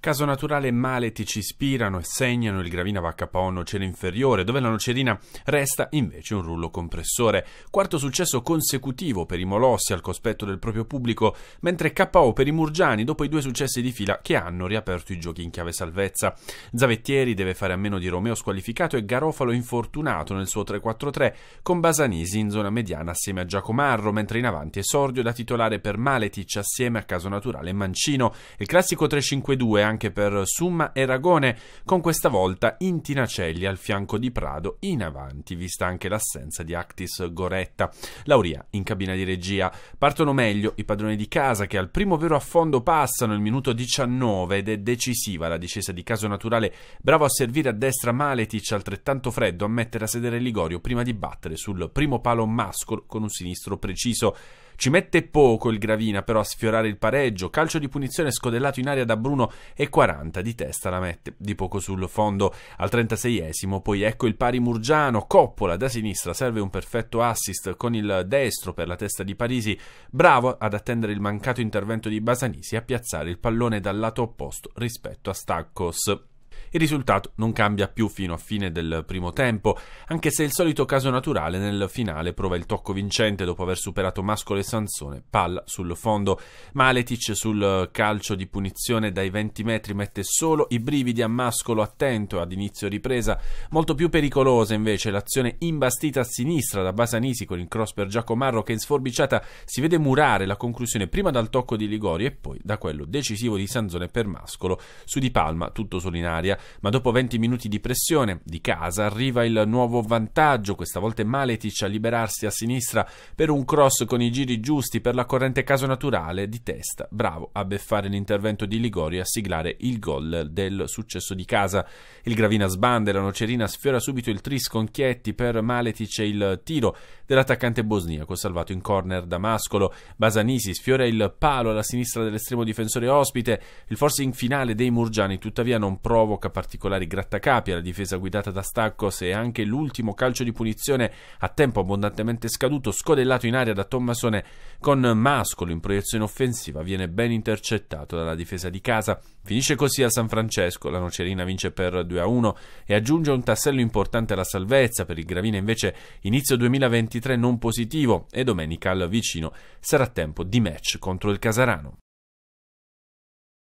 Caso naturale maleti ci ispirano e segnano il gravina vacca po' inferiore, dove la nocerina resta invece un rullo compressore. Quarto successo consecutivo per i Molossi al cospetto del proprio pubblico, mentre KO per i Murgiani dopo i due successi di fila che hanno riaperto i giochi in chiave salvezza. Zavettieri deve fare a meno di Romeo squalificato e Garofalo infortunato nel suo 3-4-3, con Basanisi in zona mediana assieme a Giacomarro, mentre in avanti Esordio da titolare per Maletic assieme a Caso Naturale Mancino. Il classico 3-5-2 anche per Summa e Ragone, con questa volta in Tinacelli al fianco di Prado in avanti, vista anche l'assenza di Actis Goretta. Lauria in cabina di regia. Partono meglio i padroni di casa che al primo vero affondo passano il minuto 19 ed è decisiva la discesa di caso naturale. Bravo a servire a destra Maletic, altrettanto freddo a mettere a sedere Ligorio prima di battere sul primo palo Mascol con un sinistro preciso. Ci mette poco il Gravina però a sfiorare il pareggio, calcio di punizione scodellato in aria da Bruno e 40 di testa la mette di poco sul fondo al 36esimo, poi ecco il pari Murgiano, Coppola da sinistra serve un perfetto assist con il destro per la testa di Parisi, bravo ad attendere il mancato intervento di Basanisi a piazzare il pallone dal lato opposto rispetto a Staccos. Il risultato non cambia più fino a fine del primo tempo, anche se il solito caso naturale nel finale prova il tocco vincente dopo aver superato Mascolo e Sansone, palla sul fondo. Maletic sul calcio di punizione dai 20 metri mette solo i brividi a Mascolo attento ad inizio ripresa, molto più pericolosa invece l'azione imbastita a sinistra da Basanisi con il cross per Giacomarro che in sforbiciata si vede murare la conclusione prima dal tocco di Ligori e poi da quello decisivo di Sanzone per Mascolo su Di Palma tutto solo in aria ma dopo 20 minuti di pressione di casa arriva il nuovo vantaggio, questa volta Maletic a liberarsi a sinistra per un cross con i giri giusti per la corrente caso naturale di testa, bravo a beffare l'intervento di Ligori e a siglare il gol del successo di casa. Il Gravina sbande, la Nocerina sfiora subito il tris con Chietti per Maletic e il tiro dell'attaccante bosniaco salvato in corner da Mascolo. Basanisi sfiora il palo alla sinistra dell'estremo difensore ospite, il forcing finale dei Murgiani tuttavia non provoca gioca particolari grattacapi alla difesa guidata da Staccos e anche l'ultimo calcio di punizione a tempo abbondantemente scaduto, scodellato in aria da Tommasone con Mascolo in proiezione offensiva, viene ben intercettato dalla difesa di casa. Finisce così a San Francesco, la Nocerina vince per 2-1 e aggiunge un tassello importante alla salvezza, per il Gravina invece inizio 2023 non positivo e domenica al vicino sarà tempo di match contro il Casarano.